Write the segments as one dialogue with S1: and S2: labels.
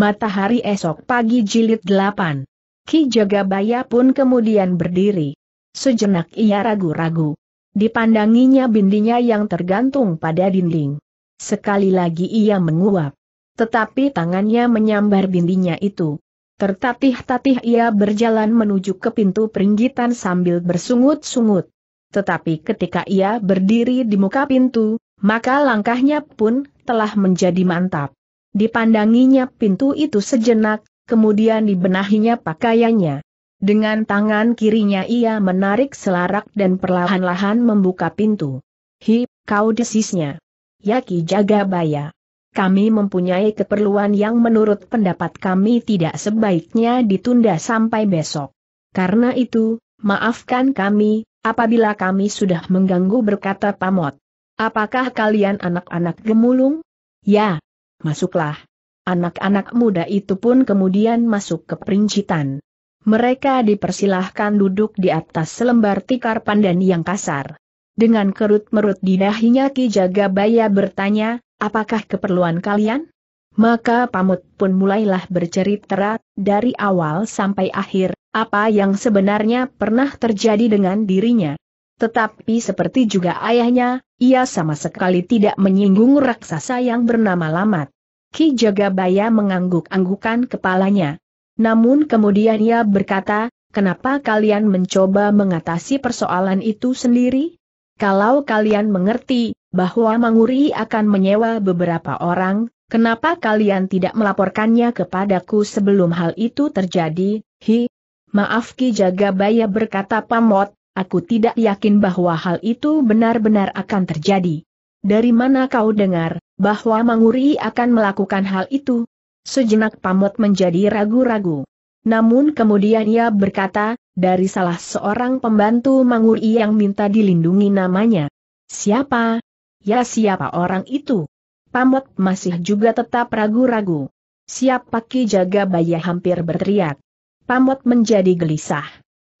S1: Matahari esok pagi jilid 8. Ki Jagabaya pun kemudian berdiri. Sejenak ia ragu-ragu. Dipandanginya bindinya yang tergantung pada dinding. Sekali lagi ia menguap. Tetapi tangannya menyambar bindinya itu. Tertatih-tatih ia berjalan menuju ke pintu peringgitan sambil bersungut-sungut. Tetapi ketika ia berdiri di muka pintu, maka langkahnya pun telah menjadi mantap. Dipandanginya pintu itu sejenak, kemudian dibenahinya pakaiannya. Dengan tangan kirinya ia menarik selarak dan perlahan-lahan membuka pintu. Hi, kau desisnya. Yaki jaga baya. Kami mempunyai keperluan yang menurut pendapat kami tidak sebaiknya ditunda sampai besok. Karena itu, maafkan kami, apabila kami sudah mengganggu berkata pamot. Apakah kalian anak-anak gemulung? Ya, masuklah. Anak-anak muda itu pun kemudian masuk ke perincitan. Mereka dipersilahkan duduk di atas selembar tikar pandan yang kasar. Dengan kerut-merut di dahinya Ki Jagabaya bertanya, apakah keperluan kalian? Maka pamut pun mulailah bercerita dari awal sampai akhir, apa yang sebenarnya pernah terjadi dengan dirinya. Tetapi seperti juga ayahnya, ia sama sekali tidak menyinggung raksasa yang bernama Lamat. Ki Jagabaya mengangguk-anggukan kepalanya. Namun kemudian ia berkata, kenapa kalian mencoba mengatasi persoalan itu sendiri? Kalau kalian mengerti bahwa Manguri akan menyewa beberapa orang, Kenapa kalian tidak melaporkannya kepadaku sebelum hal itu terjadi? Hi, maaf Ki Jagabaya berkata pamot, aku tidak yakin bahwa hal itu benar-benar akan terjadi. Dari mana kau dengar, bahwa Manguri akan melakukan hal itu? Sejenak Pamot menjadi ragu-ragu. Namun kemudian ia berkata, dari salah seorang pembantu Manguri yang minta dilindungi namanya. Siapa? Ya siapa orang itu? Pamot masih juga tetap ragu-ragu. Siap Paki Jaga bayi hampir berteriak. Pamot menjadi gelisah.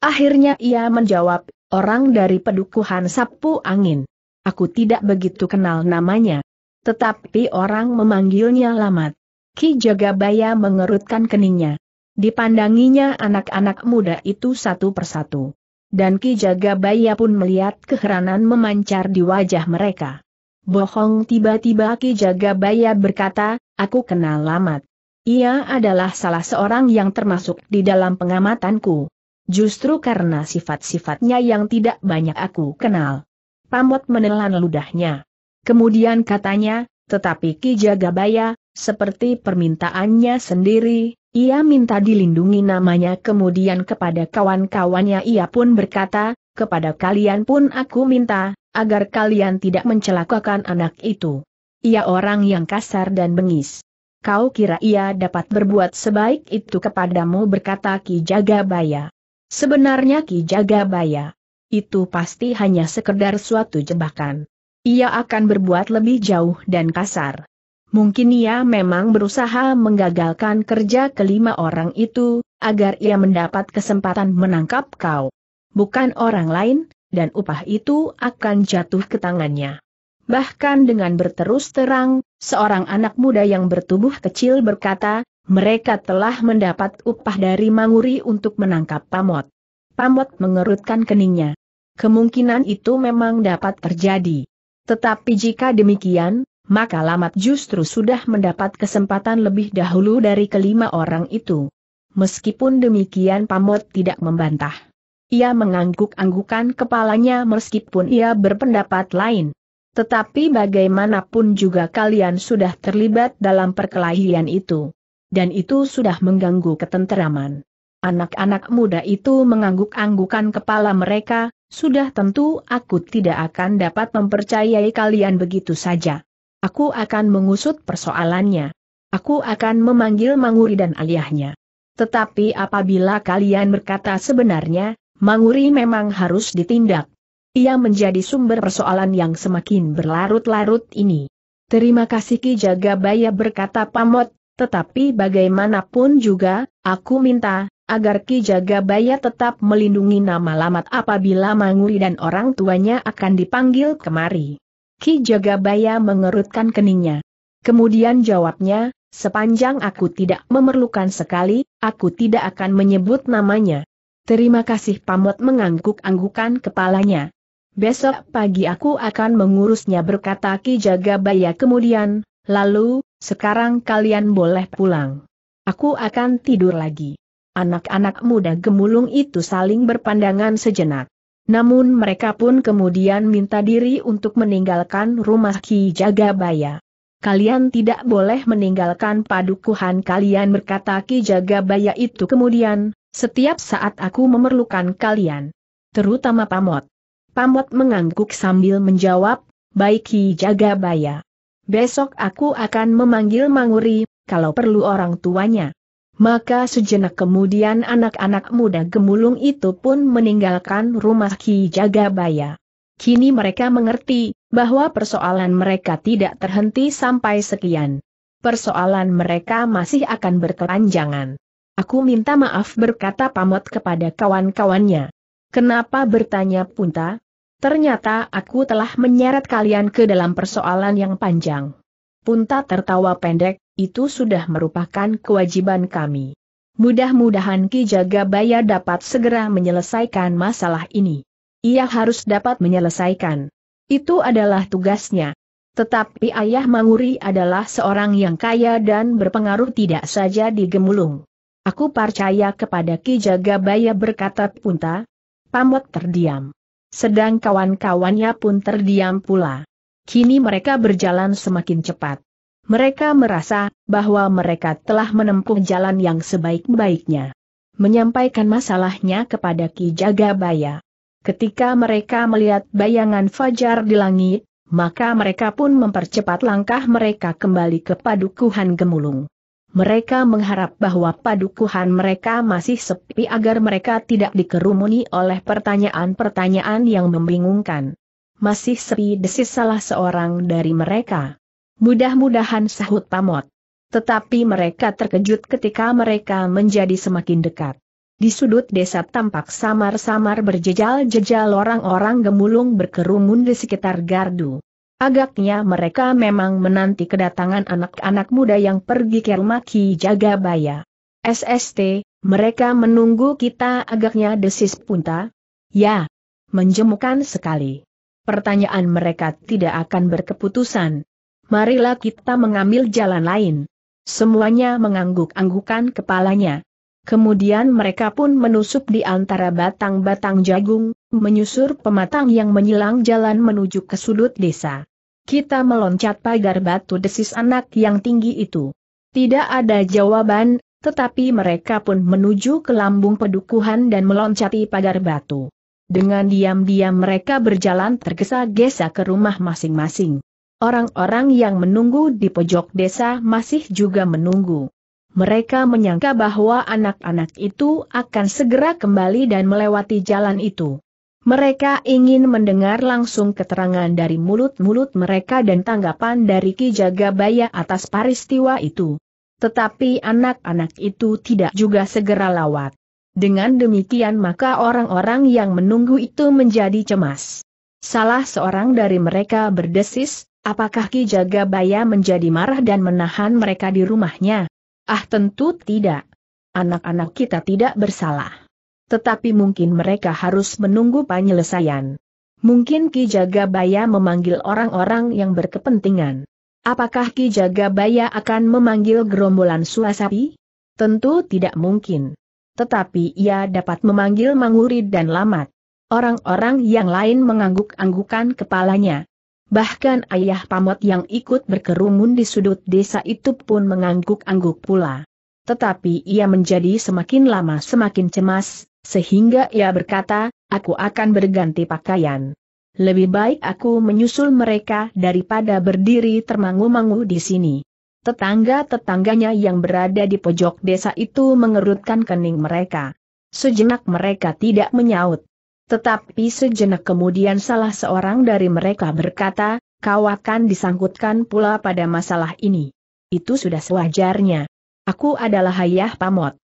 S1: Akhirnya ia menjawab, orang dari pedukuhan sapu angin. Aku tidak begitu kenal namanya. Tetapi orang memanggilnya Lamat. Ki Jagabaya mengerutkan keningnya. Dipandanginya anak-anak muda itu satu persatu. Dan Ki Jagabaya pun melihat keheranan memancar di wajah mereka. Bohong tiba-tiba Ki Jagabaya berkata, aku kenal Lamat. Ia adalah salah seorang yang termasuk di dalam pengamatanku. Justru karena sifat-sifatnya yang tidak banyak aku kenal. Pamot menelan ludahnya. Kemudian katanya, tetapi Ki Jagabaya, seperti permintaannya sendiri, ia minta dilindungi namanya kemudian kepada kawan-kawannya ia pun berkata, kepada kalian pun aku minta, agar kalian tidak mencelakakan anak itu. Ia orang yang kasar dan bengis. Kau kira ia dapat berbuat sebaik itu kepadamu berkata Ki Jagabaya. Sebenarnya Ki Jagabaya. Itu pasti hanya sekedar suatu jebakan. Ia akan berbuat lebih jauh dan kasar. Mungkin ia memang berusaha menggagalkan kerja kelima orang itu, agar ia mendapat kesempatan menangkap kau. Bukan orang lain, dan upah itu akan jatuh ke tangannya. Bahkan dengan berterus terang, seorang anak muda yang bertubuh kecil berkata, mereka telah mendapat upah dari Manguri untuk menangkap Pamot. Pamot mengerutkan keningnya. Kemungkinan itu memang dapat terjadi. Tetapi jika demikian, maka Lamat justru sudah mendapat kesempatan lebih dahulu dari kelima orang itu. Meskipun demikian Pamot tidak membantah. Ia mengangguk-anggukan kepalanya meskipun ia berpendapat lain. Tetapi bagaimanapun juga kalian sudah terlibat dalam perkelahian itu dan itu sudah mengganggu ketenteraman. Anak-anak muda itu mengangguk-anggukan kepala mereka, sudah tentu aku tidak akan dapat mempercayai kalian begitu saja. Aku akan mengusut persoalannya. Aku akan memanggil Manguri dan aliahnya. Tetapi apabila kalian berkata sebenarnya, Manguri memang harus ditindak. Ia menjadi sumber persoalan yang semakin berlarut-larut ini. Terima kasih Ki Jagabaya berkata Pamot, tetapi bagaimanapun juga, aku minta, agar Ki Jagabaya tetap melindungi nama Lamat apabila Manguri dan orang tuanya akan dipanggil kemari. Ki Jagabaya mengerutkan keningnya. Kemudian jawabnya, sepanjang aku tidak memerlukan sekali, aku tidak akan menyebut namanya. Terima kasih Pamot mengangguk-anggukan kepalanya. Besok pagi aku akan mengurusnya berkata Ki Jagabaya kemudian, lalu, sekarang kalian boleh pulang. Aku akan tidur lagi. Anak-anak muda gemulung itu saling berpandangan sejenak. Namun mereka pun kemudian minta diri untuk meninggalkan rumah Ki Jagabaya. Kalian tidak boleh meninggalkan padukuhan kalian berkata Ki Jagabaya itu kemudian, setiap saat aku memerlukan kalian. Terutama Pamot. Pamot mengangguk sambil menjawab, baik Ki Jagabaya. Besok aku akan memanggil Manguri, kalau perlu orang tuanya. Maka sejenak kemudian anak-anak muda gemulung itu pun meninggalkan rumah Ki Jagabaya. Kini mereka mengerti, bahwa persoalan mereka tidak terhenti sampai sekian. Persoalan mereka masih akan berkelanjangan. Aku minta maaf berkata pamot kepada kawan-kawannya. Kenapa bertanya Punta? Ternyata aku telah menyeret kalian ke dalam persoalan yang panjang. Punta tertawa pendek, itu sudah merupakan kewajiban kami. Mudah-mudahan Ki Jagabaya dapat segera menyelesaikan masalah ini. Ia harus dapat menyelesaikan. Itu adalah tugasnya. Tetapi Ayah Manguri adalah seorang yang kaya dan berpengaruh tidak saja di Gemulung. Aku percaya kepada Ki Jagabaya berkata Punta. Pamot terdiam. Sedang kawan-kawannya pun terdiam pula. Kini mereka berjalan semakin cepat. Mereka merasa bahwa mereka telah menempuh jalan yang sebaik-baiknya. Menyampaikan masalahnya kepada Ki Jagabaya. Ketika mereka melihat bayangan fajar di langit, maka mereka pun mempercepat langkah mereka kembali ke padukuhan gemulung mereka mengharap bahwa padukuhan mereka masih sepi agar mereka tidak dikerumuni oleh pertanyaan-pertanyaan yang membingungkan. Masih sepi desis salah seorang dari mereka. Mudah-mudahan sahut pamot. Tetapi mereka terkejut ketika mereka menjadi semakin dekat. Di sudut desa tampak samar-samar berjejal-jejal orang-orang gemulung berkerumun di sekitar gardu. Agaknya mereka memang menanti kedatangan anak-anak muda yang pergi ke rumah Ki Jagabaya. SST, mereka menunggu kita agaknya desis punta? Ya, menjemukan sekali. Pertanyaan mereka tidak akan berkeputusan. Marilah kita mengambil jalan lain. Semuanya mengangguk-anggukan kepalanya. Kemudian mereka pun menusup di antara batang-batang jagung, menyusur pematang yang menyilang jalan menuju ke sudut desa kita meloncat pagar batu desis anak yang tinggi itu. Tidak ada jawaban, tetapi mereka pun menuju ke lambung pedukuhan dan meloncati pagar batu. Dengan diam-diam mereka berjalan tergesa-gesa ke rumah masing-masing. Orang-orang yang menunggu di pojok desa masih juga menunggu. Mereka menyangka bahwa anak-anak itu akan segera kembali dan melewati jalan itu. Mereka ingin mendengar langsung keterangan dari mulut-mulut mereka dan tanggapan dari Ki Jagabaya atas peristiwa itu. Tetapi anak-anak itu tidak juga segera lawat. Dengan demikian maka orang-orang yang menunggu itu menjadi cemas. Salah seorang dari mereka berdesis, apakah Ki Jagabaya menjadi marah dan menahan mereka di rumahnya? Ah tentu tidak. Anak-anak kita tidak bersalah tetapi mungkin mereka harus menunggu penyelesaian. Mungkin Ki Jagabaya memanggil orang-orang yang berkepentingan. Apakah Ki Jagabaya akan memanggil gerombolan suasapi? Tentu tidak mungkin. Tetapi ia dapat memanggil Mangurid dan Lamat. Orang-orang yang lain mengangguk-anggukan kepalanya. Bahkan ayah pamot yang ikut berkerumun di sudut desa itu pun mengangguk-angguk pula. Tetapi ia menjadi semakin lama semakin cemas, sehingga ia berkata, aku akan berganti pakaian. Lebih baik aku menyusul mereka daripada berdiri termangu-mangu di sini. Tetangga-tetangganya yang berada di pojok desa itu mengerutkan kening mereka. Sejenak mereka tidak menyaut. Tetapi sejenak kemudian salah seorang dari mereka berkata, kau akan disangkutkan pula pada masalah ini. Itu sudah sewajarnya. Aku adalah Hayah pamot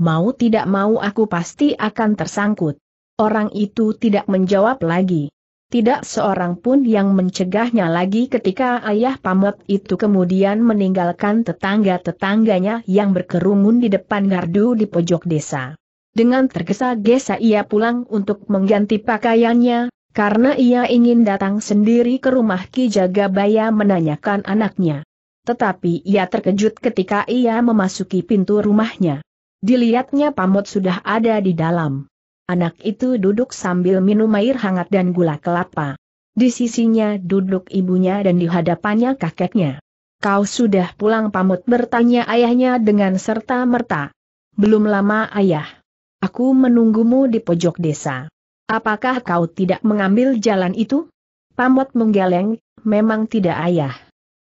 S1: mau tidak mau aku pasti akan tersangkut. Orang itu tidak menjawab lagi. Tidak seorang pun yang mencegahnya lagi ketika ayah pamot itu kemudian meninggalkan tetangga-tetangganya yang berkerumun di depan gardu di pojok desa. Dengan tergesa-gesa ia pulang untuk mengganti pakaiannya, karena ia ingin datang sendiri ke rumah Ki Jagabaya menanyakan anaknya. Tetapi ia terkejut ketika ia memasuki pintu rumahnya. Dilihatnya pamot sudah ada di dalam. Anak itu duduk sambil minum air hangat dan gula kelapa. Di sisinya duduk ibunya dan di hadapannya kakeknya. Kau sudah pulang pamut bertanya ayahnya dengan serta merta. Belum lama ayah. Aku menunggumu di pojok desa. Apakah kau tidak mengambil jalan itu? Pamut menggeleng, memang tidak ayah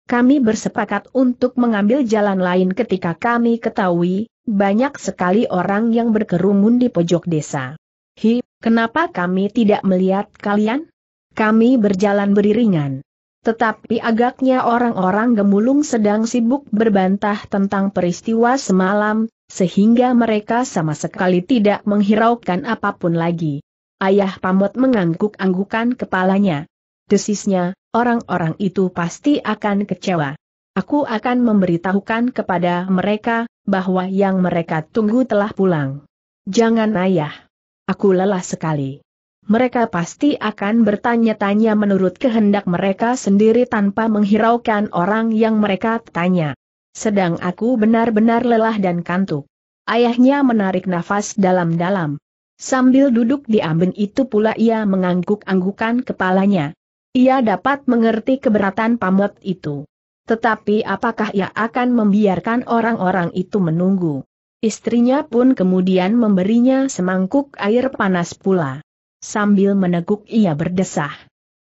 S1: kami bersepakat untuk mengambil jalan lain ketika kami ketahui, banyak sekali orang yang berkerumun di pojok desa. Hi, kenapa kami tidak melihat kalian? Kami berjalan beriringan. Tetapi agaknya orang-orang gemulung sedang sibuk berbantah tentang peristiwa semalam, sehingga mereka sama sekali tidak menghiraukan apapun lagi. Ayah Pamot mengangguk-anggukan kepalanya. Desisnya, orang-orang itu pasti akan kecewa. Aku akan memberitahukan kepada mereka, bahwa yang mereka tunggu telah pulang. Jangan ayah. Aku lelah sekali. Mereka pasti akan bertanya-tanya menurut kehendak mereka sendiri tanpa menghiraukan orang yang mereka tanya. Sedang aku benar-benar lelah dan kantuk. Ayahnya menarik nafas dalam-dalam. Sambil duduk di amben itu pula ia mengangguk-anggukan kepalanya. Ia dapat mengerti keberatan pamot itu. Tetapi apakah ia akan membiarkan orang-orang itu menunggu? Istrinya pun kemudian memberinya semangkuk air panas pula. Sambil meneguk ia berdesah.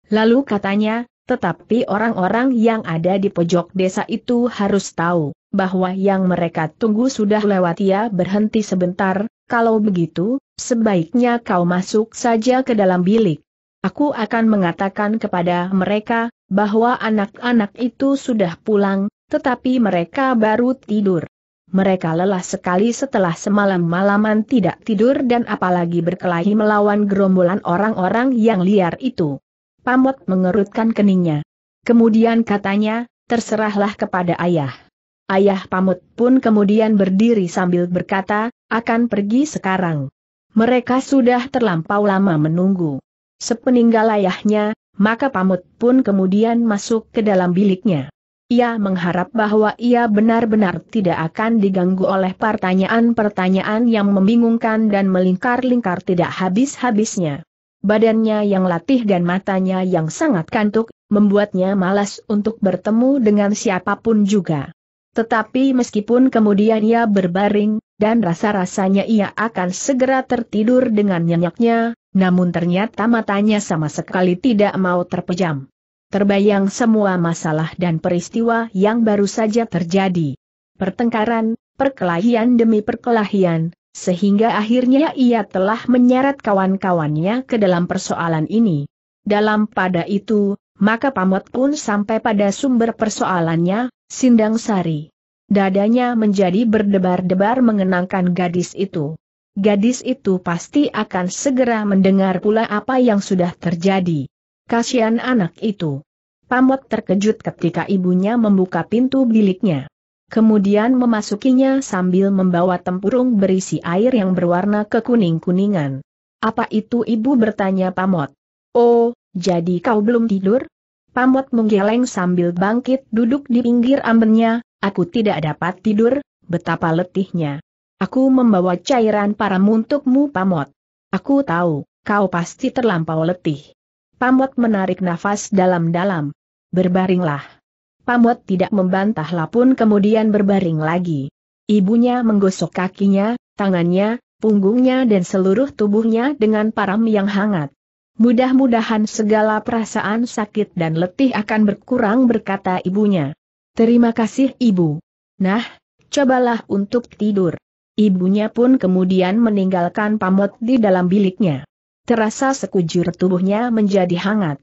S1: Lalu katanya, tetapi orang-orang yang ada di pojok desa itu harus tahu, bahwa yang mereka tunggu sudah lewat ia berhenti sebentar, kalau begitu, sebaiknya kau masuk saja ke dalam bilik. Aku akan mengatakan kepada mereka, bahwa anak-anak itu sudah pulang, tetapi mereka baru tidur. Mereka lelah sekali setelah semalam-malaman tidak tidur dan apalagi berkelahi melawan gerombolan orang-orang yang liar itu. Pamot mengerutkan keningnya. Kemudian katanya, terserahlah kepada ayah. Ayah Pamut pun kemudian berdiri sambil berkata, akan pergi sekarang. Mereka sudah terlampau lama menunggu. Sepeninggal ayahnya, maka pamut pun kemudian masuk ke dalam biliknya. Ia mengharap bahwa ia benar-benar tidak akan diganggu oleh pertanyaan-pertanyaan yang membingungkan dan melingkar-lingkar tidak habis-habisnya. Badannya yang latih dan matanya yang sangat kantuk, membuatnya malas untuk bertemu dengan siapapun juga. Tetapi meskipun kemudian ia berbaring, dan rasa-rasanya ia akan segera tertidur dengan nyenyaknya, namun ternyata matanya sama sekali tidak mau terpejam. Terbayang semua masalah dan peristiwa yang baru saja terjadi. Pertengkaran, perkelahian demi perkelahian, sehingga akhirnya ia telah menyeret kawan-kawannya ke dalam persoalan ini. Dalam pada itu, maka pamot pun sampai pada sumber persoalannya, Sindang Sari. Dadanya menjadi berdebar-debar mengenangkan gadis itu. Gadis itu pasti akan segera mendengar pula apa yang sudah terjadi. Kasihan anak itu. Pamot terkejut ketika ibunya membuka pintu biliknya. Kemudian memasukinya sambil membawa tempurung berisi air yang berwarna kekuning-kuningan. Apa itu ibu bertanya Pamot? Oh, jadi kau belum tidur? Pamot menggeleng sambil bangkit duduk di pinggir ambennya, Aku tidak dapat tidur, betapa letihnya. Aku membawa cairan param untukmu pamot. Aku tahu, kau pasti terlampau letih. Pamot menarik nafas dalam-dalam. Berbaringlah. Pamot tidak membantahlah pun kemudian berbaring lagi. Ibunya menggosok kakinya, tangannya, punggungnya dan seluruh tubuhnya dengan param yang hangat. Mudah-mudahan segala perasaan sakit dan letih akan berkurang berkata ibunya. Terima kasih ibu. Nah, cobalah untuk tidur. Ibunya pun kemudian meninggalkan pamot di dalam biliknya. Terasa sekujur tubuhnya menjadi hangat.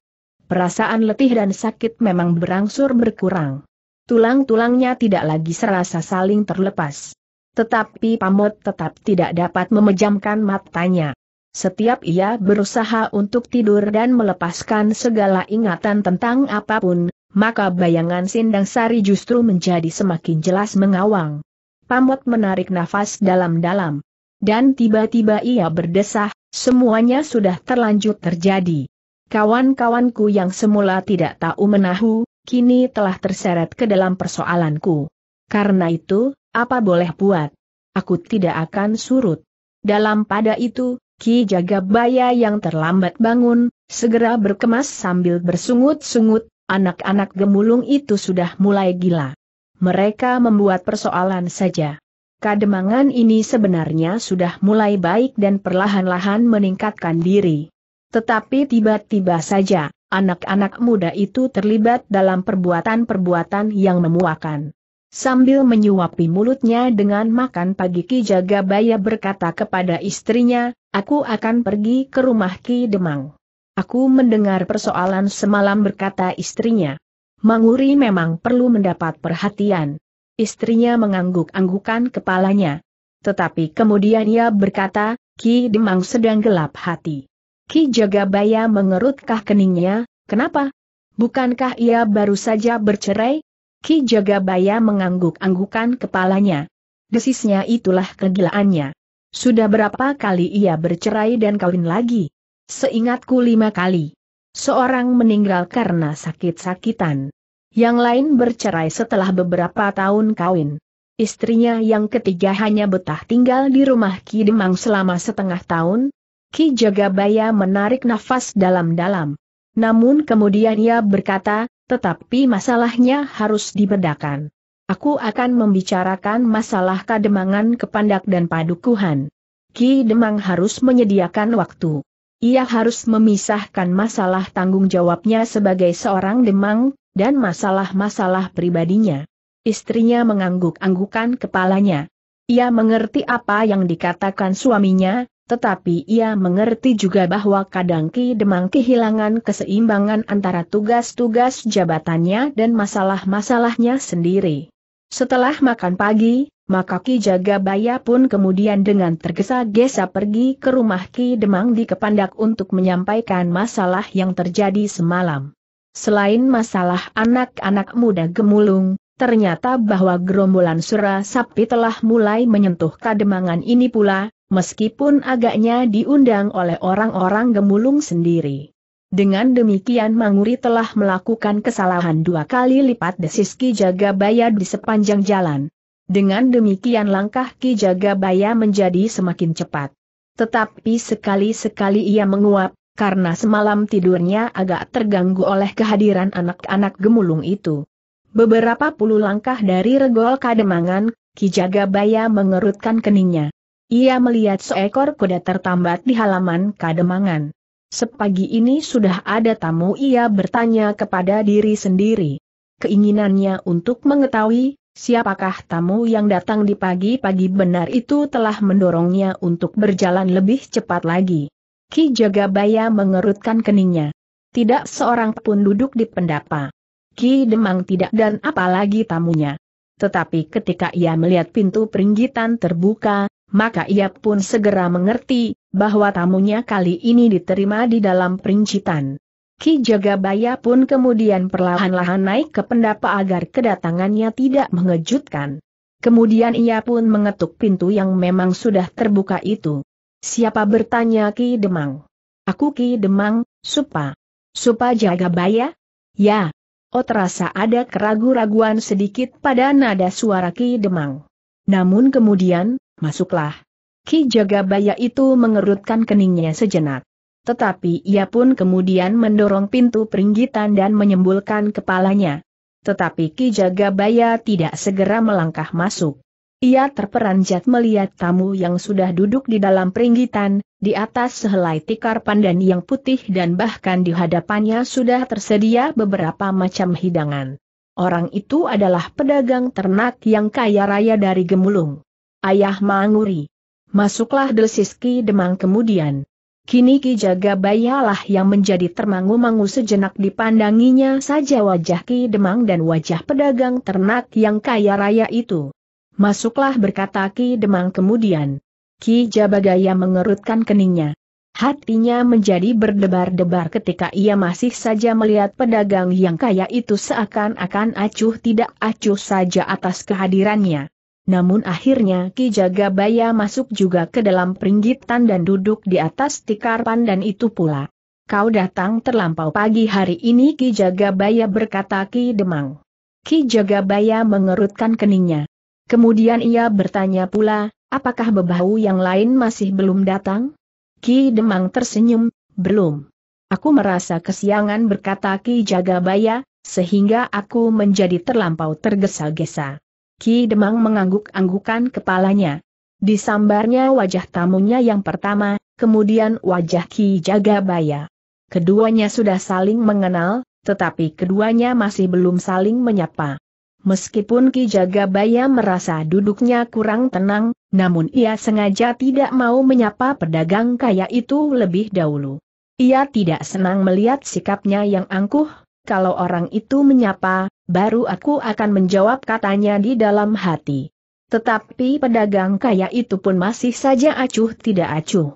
S1: Perasaan letih dan sakit memang berangsur berkurang. Tulang-tulangnya tidak lagi serasa saling terlepas. Tetapi pamot tetap tidak dapat memejamkan matanya. Setiap ia berusaha untuk tidur dan melepaskan segala ingatan tentang apapun, maka bayangan Sindang Sari justru menjadi semakin jelas mengawang. Pamot menarik nafas dalam-dalam. Dan tiba-tiba ia berdesah, semuanya sudah terlanjut terjadi. Kawan-kawanku yang semula tidak tahu menahu, kini telah terseret ke dalam persoalanku. Karena itu, apa boleh buat? Aku tidak akan surut. Dalam pada itu, Ki Jagabaya yang terlambat bangun, segera berkemas sambil bersungut-sungut, Anak-anak gemulung itu sudah mulai gila. Mereka membuat persoalan saja. Kademangan ini sebenarnya sudah mulai baik dan perlahan-lahan meningkatkan diri. Tetapi tiba-tiba saja, anak-anak muda itu terlibat dalam perbuatan-perbuatan yang memuakan. Sambil menyuapi mulutnya dengan makan pagi Ki Jagabaya berkata kepada istrinya, aku akan pergi ke rumah Ki Demang. Aku mendengar persoalan semalam berkata istrinya. Manguri memang perlu mendapat perhatian. Istrinya mengangguk-anggukan kepalanya. Tetapi kemudian ia berkata, Ki Demang sedang gelap hati. Ki Jagabaya mengerutkah keningnya, kenapa? Bukankah ia baru saja bercerai? Ki Jagabaya mengangguk-anggukan kepalanya. Desisnya itulah kegilaannya. Sudah berapa kali ia bercerai dan kawin lagi? Seingatku lima kali. Seorang meninggal karena sakit-sakitan. Yang lain bercerai setelah beberapa tahun kawin. Istrinya yang ketiga hanya betah tinggal di rumah Ki Demang selama setengah tahun. Ki Jagabaya menarik nafas dalam-dalam. Namun kemudian ia berkata, tetapi masalahnya harus dibedakan. Aku akan membicarakan masalah kademangan kepandak dan padukuhan. Ki Demang harus menyediakan waktu. Ia harus memisahkan masalah tanggung jawabnya sebagai seorang demang, dan masalah-masalah pribadinya. Istrinya mengangguk-anggukan kepalanya. Ia mengerti apa yang dikatakan suaminya, tetapi ia mengerti juga bahwa kadang Ki Demang kehilangan keseimbangan antara tugas-tugas jabatannya dan masalah-masalahnya sendiri. Setelah makan pagi, maka Ki Jagabaya pun kemudian dengan tergesa-gesa pergi ke rumah Ki Demang di Kepandak untuk menyampaikan masalah yang terjadi semalam. Selain masalah anak-anak muda gemulung, ternyata bahwa gerombolan sura sapi telah mulai menyentuh kademangan ini pula, meskipun agaknya diundang oleh orang-orang gemulung sendiri. Dengan demikian Manguri telah melakukan kesalahan dua kali lipat desiski jaga bayar di sepanjang jalan. Dengan demikian langkah Ki Jagabaya menjadi semakin cepat. Tetapi sekali-sekali ia menguap, karena semalam tidurnya agak terganggu oleh kehadiran anak-anak gemulung itu. Beberapa puluh langkah dari regol kademangan, Ki Jagabaya mengerutkan keningnya. Ia melihat seekor kuda tertambat di halaman kademangan. Sepagi ini sudah ada tamu ia bertanya kepada diri sendiri. Keinginannya untuk mengetahui Siapakah tamu yang datang di pagi-pagi benar itu telah mendorongnya untuk berjalan lebih cepat lagi. Ki Jagabaya mengerutkan keningnya. Tidak seorang pun duduk di pendapa. Ki Demang tidak dan apalagi tamunya. Tetapi ketika ia melihat pintu peringgitan terbuka, maka ia pun segera mengerti bahwa tamunya kali ini diterima di dalam peringgitan. Ki Jagabaya pun kemudian perlahan-lahan naik ke pendapa agar kedatangannya tidak mengejutkan. Kemudian ia pun mengetuk pintu yang memang sudah terbuka itu. Siapa bertanya Ki Demang? Aku Ki Demang, Supa. Supa Jagabaya? Ya. Oh terasa ada keraguan raguan sedikit pada nada suara Ki Demang. Namun kemudian, masuklah. Ki Jagabaya itu mengerutkan keningnya sejenak. Tetapi ia pun kemudian mendorong pintu peringgitan dan menyembulkan kepalanya. Tetapi Ki Jagabaya tidak segera melangkah masuk. Ia terperanjat melihat tamu yang sudah duduk di dalam peringgitan, di atas sehelai tikar pandan yang putih dan bahkan di hadapannya sudah tersedia beberapa macam hidangan. Orang itu adalah pedagang ternak yang kaya raya dari Gemulung. Ayah Manguri. Masuklah Delsiski Demang kemudian. Kini Ki lah yang menjadi termangu-mangu sejenak dipandanginya saja wajah Ki Demang dan wajah pedagang ternak yang kaya raya itu. Masuklah berkata Ki Demang kemudian. Ki Jabagaya mengerutkan keningnya. Hatinya menjadi berdebar-debar ketika ia masih saja melihat pedagang yang kaya itu seakan-akan acuh tidak acuh saja atas kehadirannya namun akhirnya Ki Jagabaya masuk juga ke dalam peringgitan dan duduk di atas tikar pandan itu pula. Kau datang terlampau pagi hari ini Ki Jagabaya berkata Ki Demang. Ki Jagabaya mengerutkan keningnya. Kemudian ia bertanya pula, apakah bebau yang lain masih belum datang? Ki Demang tersenyum, belum. Aku merasa kesiangan berkata Ki Jagabaya, sehingga aku menjadi terlampau tergesa-gesa. Ki Demang mengangguk-anggukan kepalanya. Disambarnya wajah tamunya yang pertama, kemudian wajah Ki Jagabaya. Keduanya sudah saling mengenal, tetapi keduanya masih belum saling menyapa. Meskipun Ki Jagabaya merasa duduknya kurang tenang, namun ia sengaja tidak mau menyapa pedagang kaya itu lebih dahulu. Ia tidak senang melihat sikapnya yang angkuh, kalau orang itu menyapa, baru aku akan menjawab katanya di dalam hati. Tetapi pedagang kaya itu pun masih saja acuh tidak acuh.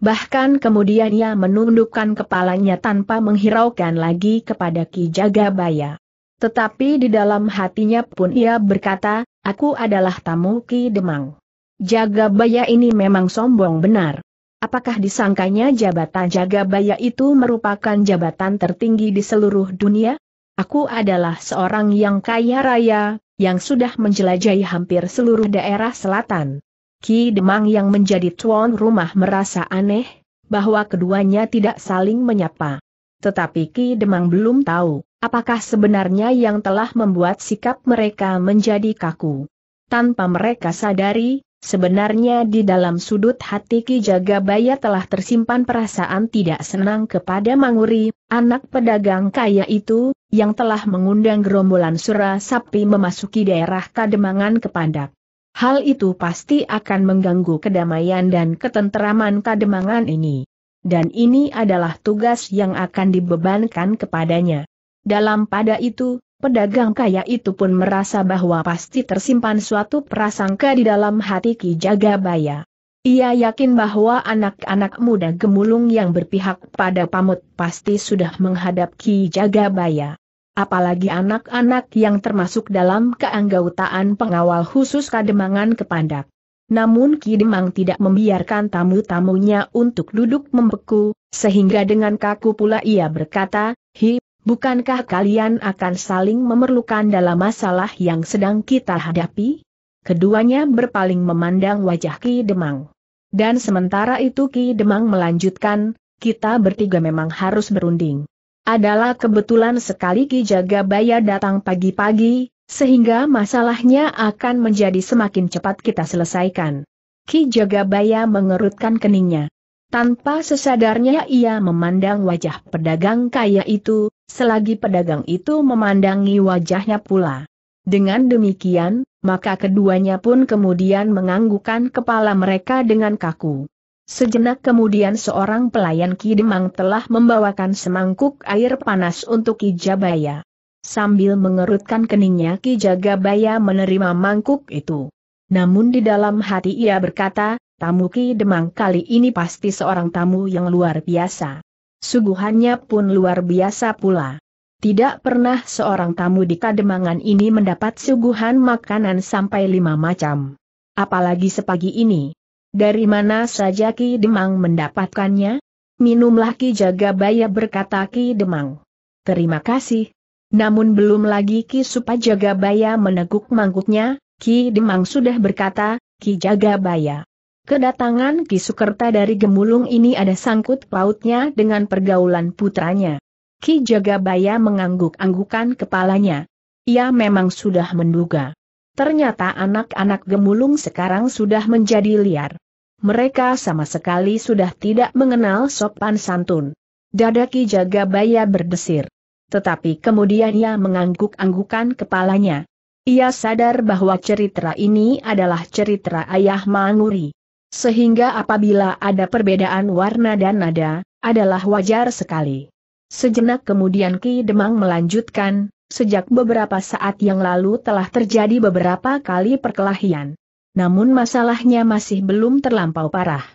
S1: Bahkan kemudian ia menundukkan kepalanya tanpa menghiraukan lagi kepada Ki Jagabaya. Tetapi di dalam hatinya pun ia berkata, aku adalah tamu Ki Demang. Jagabaya ini memang sombong benar. Apakah disangkanya jabatan jaga baya itu merupakan jabatan tertinggi di seluruh dunia? Aku adalah seorang yang kaya raya, yang sudah menjelajahi hampir seluruh daerah selatan. Ki Demang yang menjadi tuan rumah merasa aneh, bahwa keduanya tidak saling menyapa. Tetapi Ki Demang belum tahu, apakah sebenarnya yang telah membuat sikap mereka menjadi kaku. Tanpa mereka sadari, Sebenarnya di dalam sudut hati Ki Jagabaya telah tersimpan perasaan tidak senang kepada Manguri, anak pedagang kaya itu, yang telah mengundang gerombolan sura sapi memasuki daerah Kademangan Kepandak. Hal itu pasti akan mengganggu kedamaian dan ketenteraman Kademangan ini. Dan ini adalah tugas yang akan dibebankan kepadanya. Dalam pada itu, Pedagang kaya itu pun merasa bahwa pasti tersimpan suatu prasangka di dalam hati Ki Jagabaya. Ia yakin bahwa anak-anak muda gemulung yang berpihak pada pamut pasti sudah menghadap Ki Jagabaya. Apalagi anak-anak yang termasuk dalam keanggotaan pengawal khusus Kademangan Kepandak. Namun Ki Demang tidak membiarkan tamu-tamunya untuk duduk membeku, sehingga dengan kaku pula ia berkata, Hi, bukankah kalian akan saling memerlukan dalam masalah yang sedang kita hadapi? Keduanya berpaling memandang wajah Ki Demang. Dan sementara itu Ki Demang melanjutkan, kita bertiga memang harus berunding. Adalah kebetulan sekali Ki Jagabaya datang pagi-pagi, sehingga masalahnya akan menjadi semakin cepat kita selesaikan. Ki Jagabaya mengerutkan keningnya. Tanpa sesadarnya ia memandang wajah pedagang kaya itu, selagi pedagang itu memandangi wajahnya pula. Dengan demikian, maka keduanya pun kemudian menganggukkan kepala mereka dengan kaku. Sejenak kemudian seorang pelayan Kidemang telah membawakan semangkuk air panas untuk Kijabaya. Sambil mengerutkan keningnya Ki Jagabaya menerima mangkuk itu. Namun di dalam hati ia berkata, tamu Ki Demang kali ini pasti seorang tamu yang luar biasa. Suguhannya pun luar biasa pula. Tidak pernah seorang tamu di Kademangan ini mendapat suguhan makanan sampai lima macam. Apalagi sepagi ini. Dari mana saja Ki Demang mendapatkannya? Minumlah Ki Jagabaya berkata Ki Demang. Terima kasih. Namun belum lagi Ki Supajagabaya meneguk mangkuknya, Ki Demang sudah berkata, Ki Jagabaya. Kedatangan Kisukerta dari Gemulung ini ada sangkut pautnya dengan pergaulan putranya. Ki Jagabaya mengangguk-anggukan kepalanya. Ia memang sudah menduga. Ternyata anak-anak Gemulung sekarang sudah menjadi liar. Mereka sama sekali sudah tidak mengenal sopan santun. Dada Ki Jagabaya berdesir. Tetapi kemudian ia mengangguk-anggukan kepalanya. Ia sadar bahwa cerita ini adalah cerita ayah Manguri. Sehingga apabila ada perbedaan warna dan nada, adalah wajar sekali. Sejenak kemudian Ki Demang melanjutkan, sejak beberapa saat yang lalu telah terjadi beberapa kali perkelahian. Namun masalahnya masih belum terlampau parah.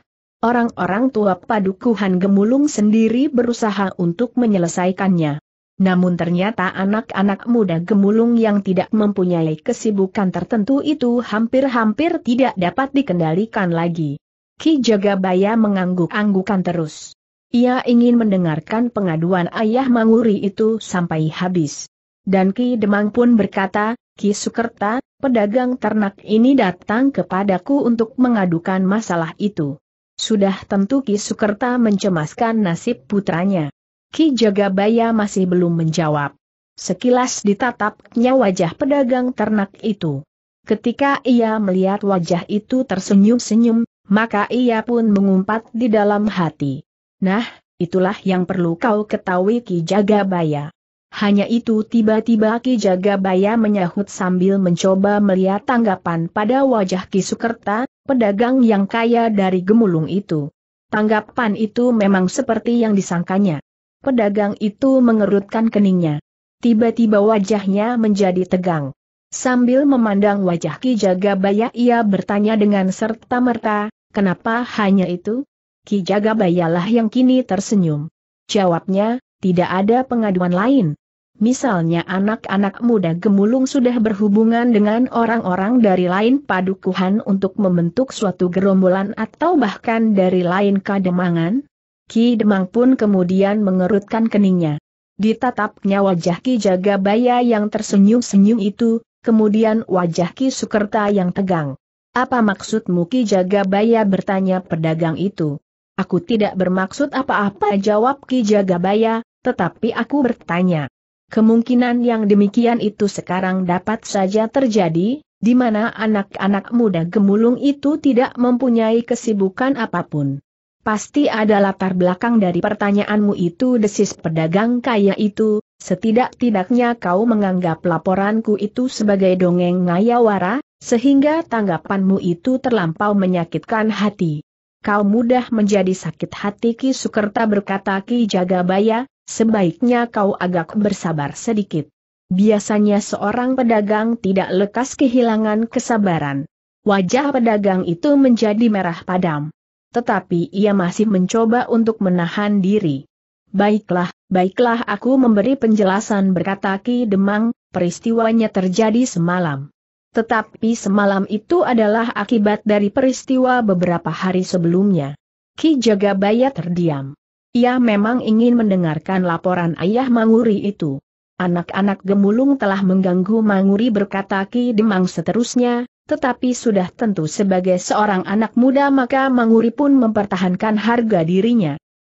S1: Orang-orang tua padukuhan gemulung sendiri berusaha untuk menyelesaikannya. Namun ternyata anak-anak muda gemulung yang tidak mempunyai kesibukan tertentu itu hampir-hampir tidak dapat dikendalikan lagi. Ki Jagabaya mengangguk-anggukan terus. Ia ingin mendengarkan pengaduan ayah Manguri itu sampai habis. Dan Ki Demang pun berkata, Ki Sukerta, pedagang ternak ini datang kepadaku untuk mengadukan masalah itu. Sudah tentu Ki Sukerta mencemaskan nasib putranya. Ki Jagabaya masih belum menjawab. Sekilas ditatapnya wajah pedagang ternak itu. Ketika ia melihat wajah itu tersenyum-senyum, maka ia pun mengumpat di dalam hati. Nah, itulah yang perlu kau ketahui Ki Jagabaya. Hanya itu tiba-tiba Ki Jagabaya menyahut sambil mencoba melihat tanggapan pada wajah Ki Sukerta, pedagang yang kaya dari Gemulung itu. Tanggapan itu memang seperti yang disangkanya. Pedagang itu mengerutkan keningnya. Tiba-tiba wajahnya menjadi tegang. Sambil memandang wajah Ki Jagabaya ia bertanya dengan serta-merta, kenapa hanya itu? Ki Jagabaya lah yang kini tersenyum. Jawabnya, tidak ada pengaduan lain. Misalnya anak-anak muda gemulung sudah berhubungan dengan orang-orang dari lain padukuhan untuk membentuk suatu gerombolan atau bahkan dari lain kademangan, Ki Demang pun kemudian mengerutkan keningnya. Ditatapnya wajah Ki Jagabaya yang tersenyum-senyum itu, kemudian wajah Ki Sukerta yang tegang. Apa maksudmu Ki Jagabaya bertanya pedagang itu? Aku tidak bermaksud apa-apa jawab Ki Jagabaya, tetapi aku bertanya. Kemungkinan yang demikian itu sekarang dapat saja terjadi, di mana anak-anak muda gemulung itu tidak mempunyai kesibukan apapun. Pasti ada latar belakang dari pertanyaanmu itu desis pedagang kaya itu, setidak-tidaknya kau menganggap laporanku itu sebagai dongeng ngayawara, sehingga tanggapanmu itu terlampau menyakitkan hati. Kau mudah menjadi sakit hati Ki Sukerta berkata Ki Jagabaya, sebaiknya kau agak bersabar sedikit. Biasanya seorang pedagang tidak lekas kehilangan kesabaran. Wajah pedagang itu menjadi merah padam tetapi ia masih mencoba untuk menahan diri. Baiklah, baiklah aku memberi penjelasan berkata Ki Demang, peristiwanya terjadi semalam. Tetapi semalam itu adalah akibat dari peristiwa beberapa hari sebelumnya. Ki Jagabaya terdiam. Ia memang ingin mendengarkan laporan ayah Manguri itu. Anak-anak gemulung telah mengganggu Manguri berkata Ki Demang seterusnya, tetapi sudah tentu sebagai seorang anak muda maka Manguri pun mempertahankan harga dirinya.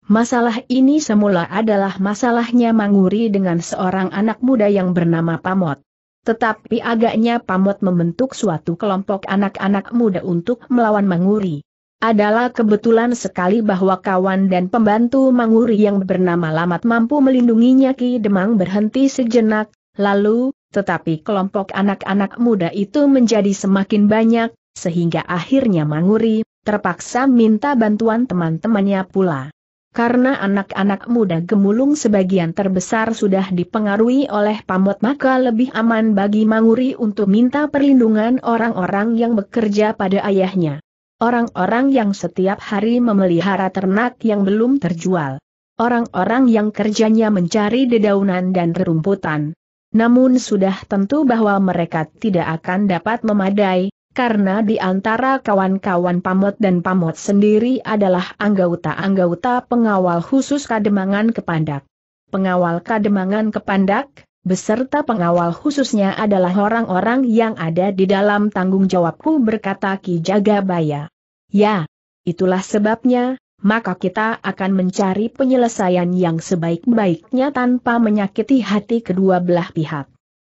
S1: Masalah ini semula adalah masalahnya Manguri dengan seorang anak muda yang bernama Pamot. Tetapi agaknya Pamot membentuk suatu kelompok anak-anak muda untuk melawan Manguri. Adalah kebetulan sekali bahwa kawan dan pembantu Manguri yang bernama Lamat mampu melindunginya Ki Demang berhenti sejenak, lalu, tetapi kelompok anak-anak muda itu menjadi semakin banyak, sehingga akhirnya Manguri terpaksa minta bantuan teman-temannya pula. Karena anak-anak muda gemulung sebagian terbesar sudah dipengaruhi oleh pamot maka lebih aman bagi Manguri untuk minta perlindungan orang-orang yang bekerja pada ayahnya. Orang-orang yang setiap hari memelihara ternak yang belum terjual. Orang-orang yang kerjanya mencari dedaunan dan rerumputan namun sudah tentu bahwa mereka tidak akan dapat memadai, karena di antara kawan-kawan pamot dan pamot sendiri adalah anggota-anggota pengawal khusus Kademangan Kepandak. Pengawal Kademangan Kepandak, beserta pengawal khususnya adalah orang-orang yang ada di dalam tanggung jawabku berkata Ki Jagabaya. Ya, itulah sebabnya, maka kita akan mencari penyelesaian yang sebaik-baiknya tanpa menyakiti hati kedua belah pihak.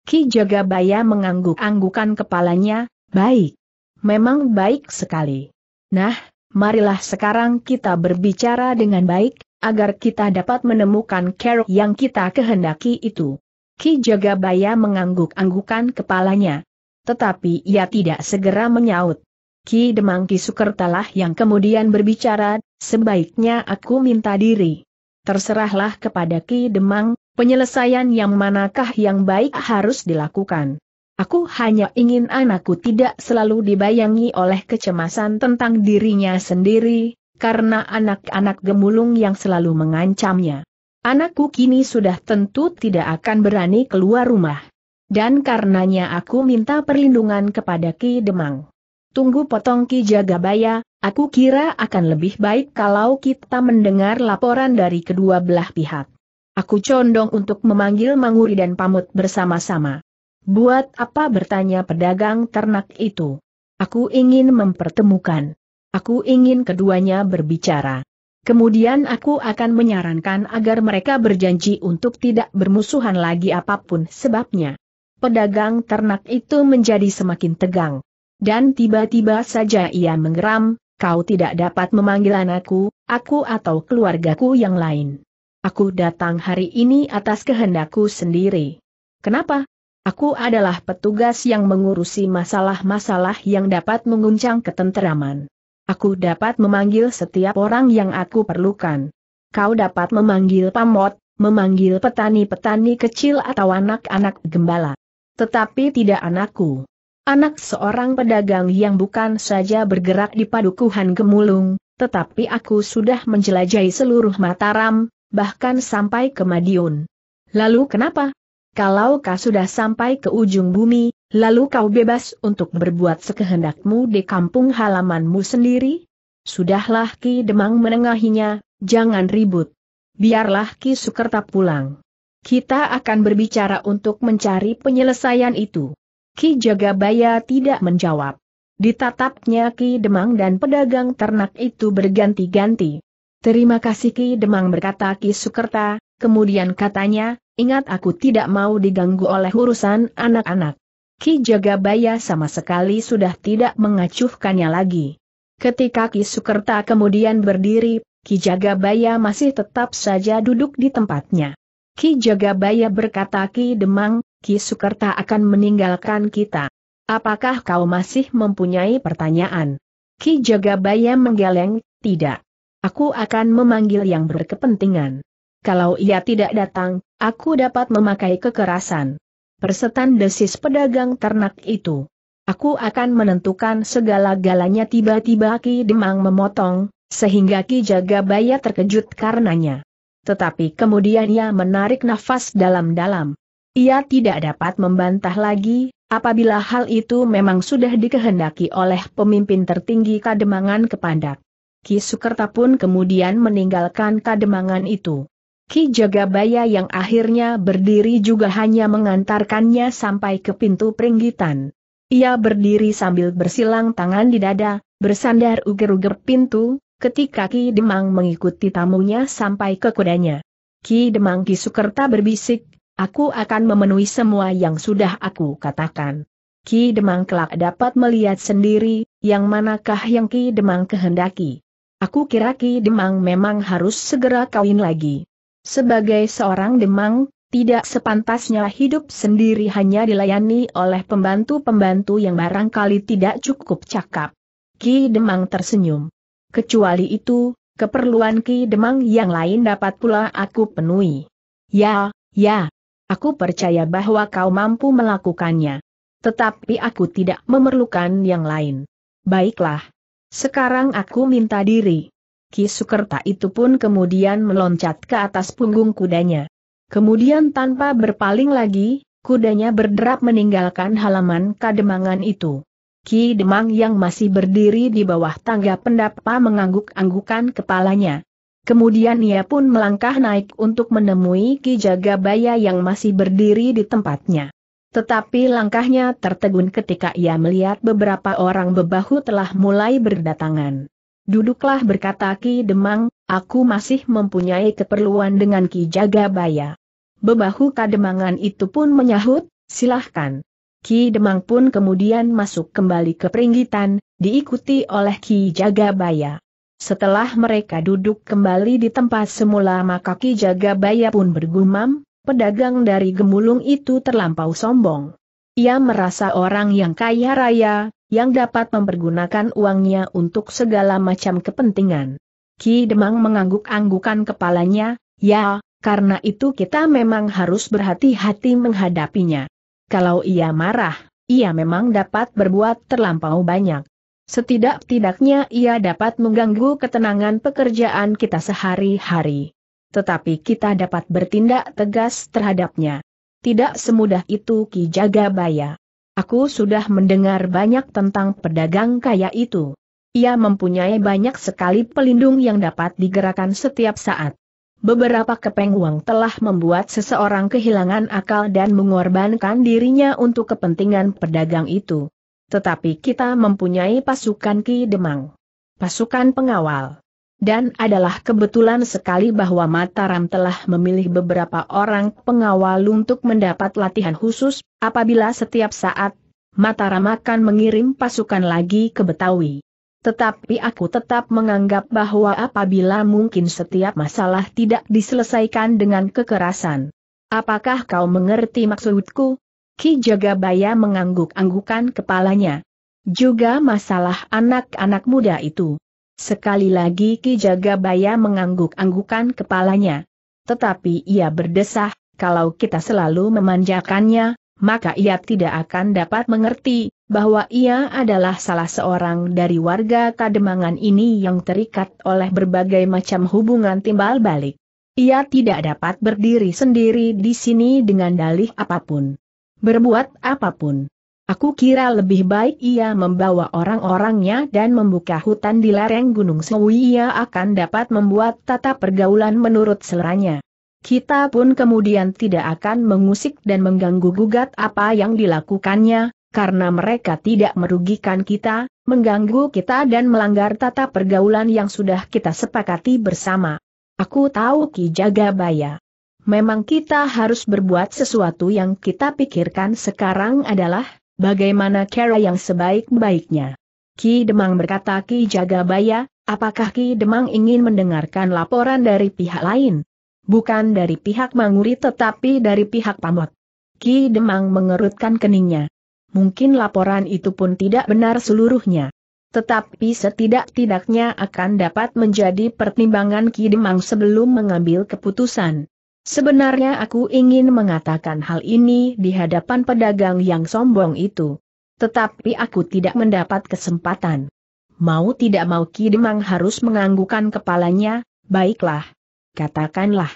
S1: Ki Jagabaya mengangguk-anggukan kepalanya, baik. Memang baik sekali. Nah, marilah sekarang kita berbicara dengan baik, agar kita dapat menemukan keruk yang kita kehendaki itu. Ki Jagabaya mengangguk-anggukan kepalanya. Tetapi ia tidak segera menyaut. Ki Demang Ki Sukertalah yang kemudian berbicara, Sebaiknya aku minta diri. Terserahlah kepada Ki Demang, penyelesaian yang manakah yang baik harus dilakukan. Aku hanya ingin anakku tidak selalu dibayangi oleh kecemasan tentang dirinya sendiri, karena anak-anak gemulung yang selalu mengancamnya. Anakku kini sudah tentu tidak akan berani keluar rumah. Dan karenanya aku minta perlindungan kepada Ki Demang. Tunggu potong Ki Jagabaya, aku kira akan lebih baik kalau kita mendengar laporan dari kedua belah pihak. Aku condong untuk memanggil Manguri dan Pamut bersama-sama. Buat apa bertanya pedagang ternak itu? Aku ingin mempertemukan. Aku ingin keduanya berbicara. Kemudian aku akan menyarankan agar mereka berjanji untuk tidak bermusuhan lagi apapun sebabnya. Pedagang ternak itu menjadi semakin tegang. Dan tiba-tiba saja ia menggeram, kau tidak dapat memanggil anakku, aku atau keluargaku yang lain. Aku datang hari ini atas kehendakku sendiri. Kenapa? Aku adalah petugas yang mengurusi masalah-masalah yang dapat menguncang ketenteraman. Aku dapat memanggil setiap orang yang aku perlukan. Kau dapat memanggil pamot, memanggil petani-petani kecil atau anak-anak gembala. Tetapi tidak anakku. Anak seorang pedagang yang bukan saja bergerak di padukuhan gemulung, tetapi aku sudah menjelajahi seluruh Mataram, bahkan sampai ke Madiun. Lalu kenapa? Kalau kau sudah sampai ke ujung bumi, lalu kau bebas untuk berbuat sekehendakmu di kampung halamanmu sendiri? Sudahlah Ki Demang menengahinya, jangan ribut. Biarlah Ki Sukerta pulang. Kita akan berbicara untuk mencari penyelesaian itu. Ki Jagabaya tidak menjawab. Ditatapnya Ki Demang dan pedagang ternak itu berganti-ganti. Terima kasih Ki Demang berkata Ki Sukerta, kemudian katanya, ingat aku tidak mau diganggu oleh urusan anak-anak. Ki Jagabaya sama sekali sudah tidak mengacuhkannya lagi. Ketika Ki Sukerta kemudian berdiri, Ki Jagabaya masih tetap saja duduk di tempatnya. Ki Jagabaya berkata Ki Demang, Ki Sukerta akan meninggalkan kita. Apakah kau masih mempunyai pertanyaan? Ki Jagabaya menggeleng, tidak. Aku akan memanggil yang berkepentingan. Kalau ia tidak datang, aku dapat memakai kekerasan. Persetan desis pedagang ternak itu. Aku akan menentukan segala-galanya tiba-tiba Ki Demang memotong, sehingga Ki Jagabaya terkejut karenanya. Tetapi kemudian ia menarik nafas dalam-dalam. Ia tidak dapat membantah lagi, apabila hal itu memang sudah dikehendaki oleh pemimpin tertinggi Kademangan Kepandak. Ki Sukerta pun kemudian meninggalkan Kademangan itu. Ki Jagabaya yang akhirnya berdiri juga hanya mengantarkannya sampai ke pintu peringgitan. Ia berdiri sambil bersilang tangan di dada, bersandar uger-uger pintu, ketika Ki Demang mengikuti tamunya sampai ke kudanya. Ki Demang Ki Sukerta berbisik, Aku akan memenuhi semua yang sudah aku katakan. Ki Demang kelak dapat melihat sendiri, yang manakah yang Ki Demang kehendaki. Aku kira Ki Demang memang harus segera kawin lagi. Sebagai seorang Demang, tidak sepantasnya hidup sendiri hanya dilayani oleh pembantu-pembantu yang barangkali tidak cukup cakap. Ki Demang tersenyum. Kecuali itu, keperluan Ki Demang yang lain dapat pula aku penuhi. Ya, ya, Aku percaya bahwa kau mampu melakukannya. Tetapi aku tidak memerlukan yang lain. Baiklah. Sekarang aku minta diri. Ki Sukerta itu pun kemudian meloncat ke atas punggung kudanya. Kemudian tanpa berpaling lagi, kudanya berderap meninggalkan halaman kademangan itu. Ki Demang yang masih berdiri di bawah tangga pendapa mengangguk-anggukan kepalanya. Kemudian ia pun melangkah naik untuk menemui Ki Jagabaya yang masih berdiri di tempatnya. Tetapi langkahnya tertegun ketika ia melihat beberapa orang bebahu telah mulai berdatangan. Duduklah berkata Ki Demang, aku masih mempunyai keperluan dengan Ki Jagabaya. Bebahu kademangan itu pun menyahut, silahkan. Ki Demang pun kemudian masuk kembali ke peringgitan, diikuti oleh Ki Jagabaya. Setelah mereka duduk kembali di tempat semula maka Ki Jagabaya pun bergumam, pedagang dari Gemulung itu terlampau sombong. Ia merasa orang yang kaya raya, yang dapat mempergunakan uangnya untuk segala macam kepentingan. Ki Demang mengangguk-anggukan kepalanya, ya, karena itu kita memang harus berhati-hati menghadapinya. Kalau ia marah, ia memang dapat berbuat terlampau banyak. Setidak-tidaknya ia dapat mengganggu ketenangan pekerjaan kita sehari-hari. Tetapi kita dapat bertindak tegas terhadapnya. Tidak semudah itu Ki Jagabaya. Aku sudah mendengar banyak tentang pedagang kaya itu. Ia mempunyai banyak sekali pelindung yang dapat digerakkan setiap saat. Beberapa kepeng uang telah membuat seseorang kehilangan akal dan mengorbankan dirinya untuk kepentingan pedagang itu. Tetapi kita mempunyai pasukan Ki Demang. Pasukan pengawal. Dan adalah kebetulan sekali bahwa Mataram telah memilih beberapa orang pengawal untuk mendapat latihan khusus, apabila setiap saat, Mataram akan mengirim pasukan lagi ke Betawi. Tetapi aku tetap menganggap bahwa apabila mungkin setiap masalah tidak diselesaikan dengan kekerasan. Apakah kau mengerti maksudku? Ki Jagabaya mengangguk-anggukan kepalanya. Juga masalah anak-anak muda itu. Sekali lagi Ki Jagabaya mengangguk-anggukan kepalanya. Tetapi ia berdesah, kalau kita selalu memanjakannya, maka ia tidak akan dapat mengerti bahwa ia adalah salah seorang dari warga Kademangan ini yang terikat oleh berbagai macam hubungan timbal balik. Ia tidak dapat berdiri sendiri di sini dengan dalih apapun berbuat apapun. Aku kira lebih baik ia membawa orang-orangnya dan membuka hutan di lereng Gunung Sewi ia akan dapat membuat tata pergaulan menurut seleranya. Kita pun kemudian tidak akan mengusik dan mengganggu-gugat apa yang dilakukannya, karena mereka tidak merugikan kita, mengganggu kita dan melanggar tata pergaulan yang sudah kita sepakati bersama. Aku tahu Ki Jagabaya memang kita harus berbuat sesuatu yang kita pikirkan sekarang adalah, bagaimana cara yang sebaik-baiknya. Ki Demang berkata Ki Jagabaya, apakah Ki Demang ingin mendengarkan laporan dari pihak lain? Bukan dari pihak Manguri tetapi dari pihak Pamot. Ki Demang mengerutkan keningnya. Mungkin laporan itu pun tidak benar seluruhnya tetapi setidak-tidaknya akan dapat menjadi pertimbangan Ki Demang sebelum mengambil keputusan. Sebenarnya aku ingin mengatakan hal ini di hadapan pedagang yang sombong itu. Tetapi aku tidak mendapat kesempatan. Mau tidak mau Ki Demang harus menganggukkan kepalanya, baiklah. Katakanlah.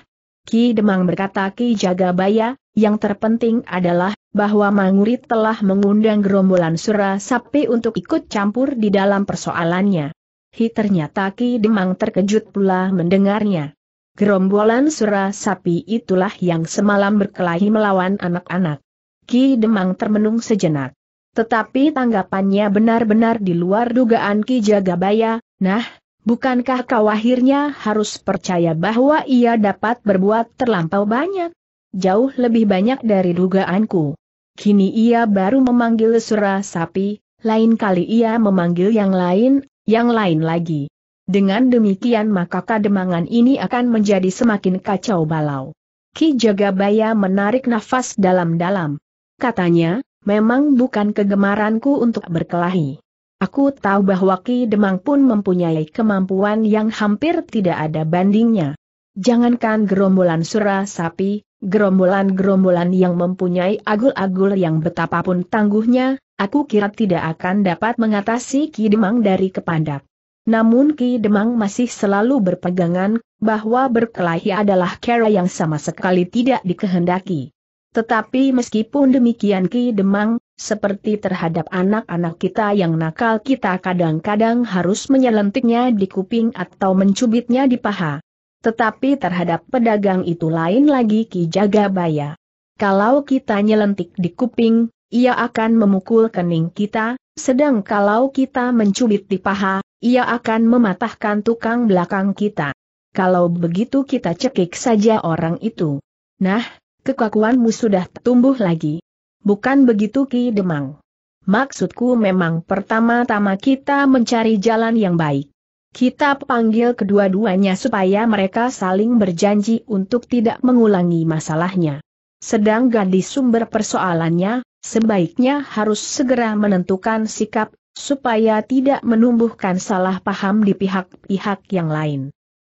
S1: Ki Demang berkata Ki Jagabaya, yang terpenting adalah bahwa Mangurit telah mengundang gerombolan Sura Sapi untuk ikut campur di dalam persoalannya. Hi ternyata Ki Demang terkejut pula mendengarnya. Gerombolan sura sapi itulah yang semalam berkelahi melawan anak-anak. Ki Demang termenung sejenak. Tetapi tanggapannya benar-benar di luar dugaan Ki Jagabaya, nah, bukankah kau akhirnya harus percaya bahwa ia dapat berbuat terlampau banyak? Jauh lebih banyak dari dugaanku. Kini ia baru memanggil sura sapi, lain kali ia memanggil yang lain, yang lain lagi. Dengan demikian maka kademangan ini akan menjadi semakin kacau balau. Ki Jagabaya menarik nafas dalam-dalam. Katanya, memang bukan kegemaranku untuk berkelahi. Aku tahu bahwa Ki Demang pun mempunyai kemampuan yang hampir tidak ada bandingnya. Jangankan gerombolan sura sapi, gerombolan-gerombolan yang mempunyai agul-agul yang betapapun tangguhnya, aku kira tidak akan dapat mengatasi Ki Demang dari kepandak. Namun Ki Demang masih selalu berpegangan bahwa berkelahi adalah cara yang sama sekali tidak dikehendaki. Tetapi meskipun demikian Ki Demang, seperti terhadap anak-anak kita yang nakal kita kadang-kadang harus menyelentiknya di kuping atau mencubitnya di paha. Tetapi terhadap pedagang itu lain lagi Ki Jagabaya. Kalau kita nyelentik di kuping, ia akan memukul kening kita, sedang kalau kita mencubit di paha, ia akan mematahkan tukang belakang kita. Kalau begitu kita cekik saja orang itu. Nah, kekakuanmu sudah tumbuh lagi. Bukan begitu Ki Demang. Maksudku memang pertama-tama kita mencari jalan yang baik. Kita panggil kedua-duanya supaya mereka saling berjanji untuk tidak mengulangi masalahnya. Sedang gadis sumber persoalannya, sebaiknya harus segera menentukan sikap supaya tidak menumbuhkan salah paham di pihak-pihak yang lain.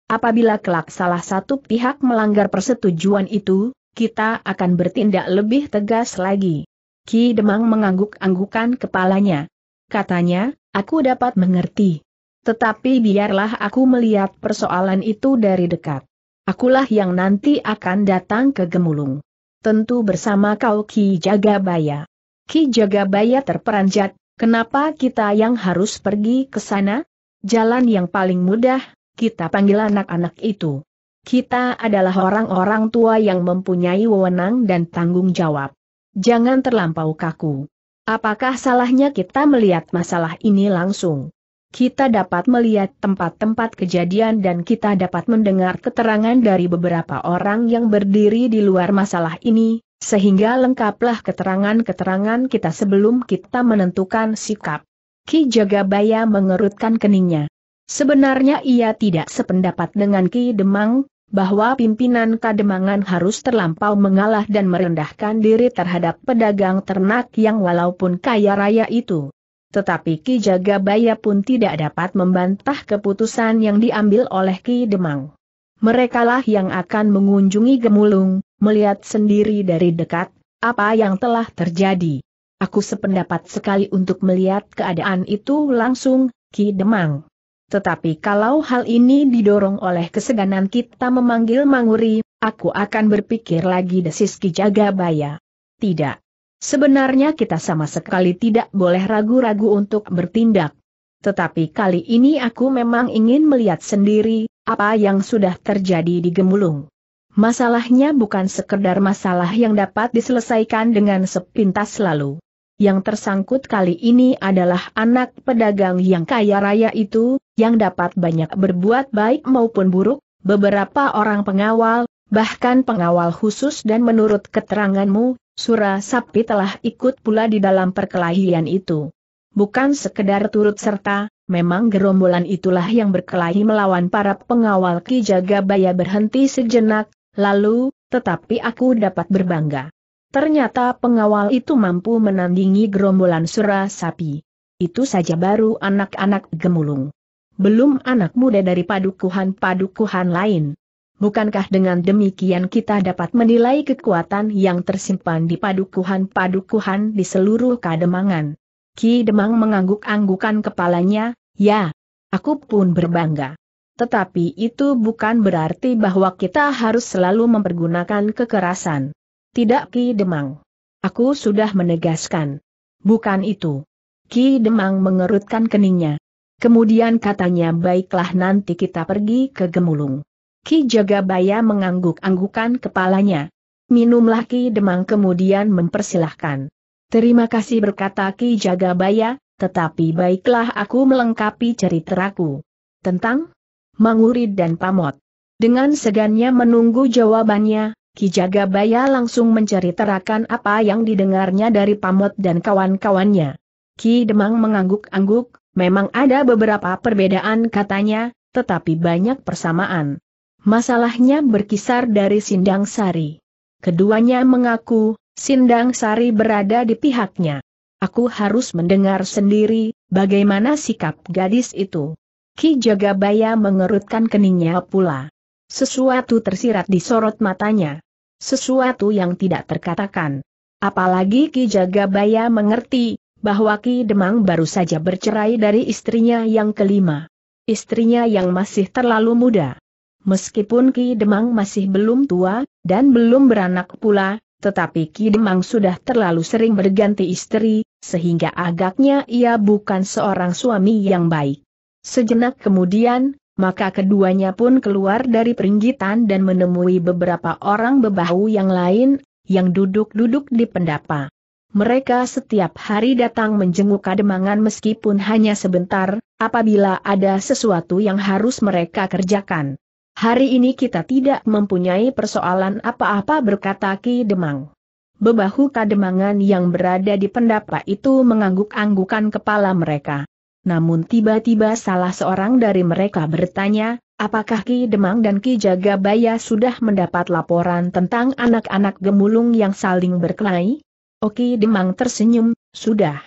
S1: Apabila kelak salah satu pihak melanggar persetujuan itu, kita akan bertindak lebih tegas lagi. Ki Demang mengangguk-anggukan kepalanya. Katanya, aku dapat mengerti. Tetapi biarlah aku melihat persoalan itu dari dekat. Akulah yang nanti akan datang ke Gemulung. Tentu bersama kau Ki Jagabaya. Ki Jagabaya terperanjat Kenapa kita yang harus pergi ke sana? Jalan yang paling mudah, kita panggil anak-anak itu. Kita adalah orang-orang tua yang mempunyai wewenang dan tanggung jawab. Jangan terlampau kaku. Apakah salahnya kita melihat masalah ini langsung? Kita dapat melihat tempat-tempat kejadian dan kita dapat mendengar keterangan dari beberapa orang yang berdiri di luar masalah ini, sehingga lengkaplah keterangan-keterangan kita sebelum kita menentukan sikap. Ki Jagabaya mengerutkan keningnya. Sebenarnya ia tidak sependapat dengan Ki Demang, bahwa pimpinan Kademangan harus terlampau mengalah dan merendahkan diri terhadap pedagang ternak yang walaupun kaya raya itu. Tetapi Ki Jagabaya pun tidak dapat membantah keputusan yang diambil oleh Ki Demang. Merekalah yang akan mengunjungi Gemulung, melihat sendiri dari dekat, apa yang telah terjadi. Aku sependapat sekali untuk melihat keadaan itu langsung, Ki Demang. Tetapi kalau hal ini didorong oleh keseganan kita memanggil Manguri, aku akan berpikir lagi desis Ki Jagabaya. Tidak. Sebenarnya kita sama sekali tidak boleh ragu-ragu untuk bertindak. Tetapi kali ini aku memang ingin melihat sendiri, apa yang sudah terjadi di Gemulung. Masalahnya bukan sekedar masalah yang dapat diselesaikan dengan sepintas lalu. Yang tersangkut kali ini adalah anak pedagang yang kaya raya itu, yang dapat banyak berbuat baik maupun buruk, beberapa orang pengawal, bahkan pengawal khusus dan menurut keteranganmu, Sura Sapi telah ikut pula di dalam perkelahian itu. Bukan sekedar turut serta, Memang gerombolan itulah yang berkelahi melawan para pengawal Ki Jagabaya berhenti sejenak, lalu, tetapi aku dapat berbangga. Ternyata pengawal itu mampu menandingi gerombolan sura sapi. Itu saja baru anak-anak gemulung. Belum anak muda dari padukuhan-padukuhan lain. Bukankah dengan demikian kita dapat menilai kekuatan yang tersimpan di padukuhan-padukuhan di seluruh kademangan? Ki Demang mengangguk-anggukan kepalanya, Ya, aku pun berbangga. Tetapi itu bukan berarti bahwa kita harus selalu mempergunakan kekerasan. Tidak Ki Demang. Aku sudah menegaskan. Bukan itu. Ki Demang mengerutkan keningnya. Kemudian katanya baiklah nanti kita pergi ke Gemulung. Ki Jagabaya mengangguk-anggukan kepalanya. Minumlah Ki Demang kemudian mempersilahkan. Terima kasih berkata Ki Jagabaya, tetapi baiklah aku melengkapi ceritaku. Tentang Mangurid dan Pamot. Dengan segannya menunggu jawabannya, Kijaga Baya langsung menceritakan apa yang didengarnya dari Pamot dan kawan-kawannya. Ki Demang mengangguk-angguk, memang ada beberapa perbedaan katanya, tetapi banyak persamaan. Masalahnya berkisar dari Sindang Sari. Keduanya mengaku, Sindang Sari berada di pihaknya. Aku harus mendengar sendiri, bagaimana sikap gadis itu. Ki Jagabaya mengerutkan keningnya pula. Sesuatu tersirat di sorot matanya. Sesuatu yang tidak terkatakan. Apalagi Ki Jagabaya mengerti, bahwa Ki Demang baru saja bercerai dari istrinya yang kelima. Istrinya yang masih terlalu muda. Meskipun Ki Demang masih belum tua, dan belum beranak pula, tetapi Ki Demang sudah terlalu sering berganti istri, sehingga agaknya ia bukan seorang suami yang baik. Sejenak kemudian, maka keduanya pun keluar dari peringgitan dan menemui beberapa orang bebahu yang lain, yang duduk-duduk di pendapa. Mereka setiap hari datang menjenguk kademangan meskipun hanya sebentar, apabila ada sesuatu yang harus mereka kerjakan. Hari ini kita tidak mempunyai persoalan apa-apa berkata Ki Demang bebahu kademangan yang berada di pendapa itu mengangguk-anggukan kepala mereka. Namun tiba-tiba salah seorang dari mereka bertanya, apakah Ki Demang dan Ki Jagabaya sudah mendapat laporan tentang anak-anak gemulung yang saling berkelahi? Oki oh, Demang tersenyum, sudah.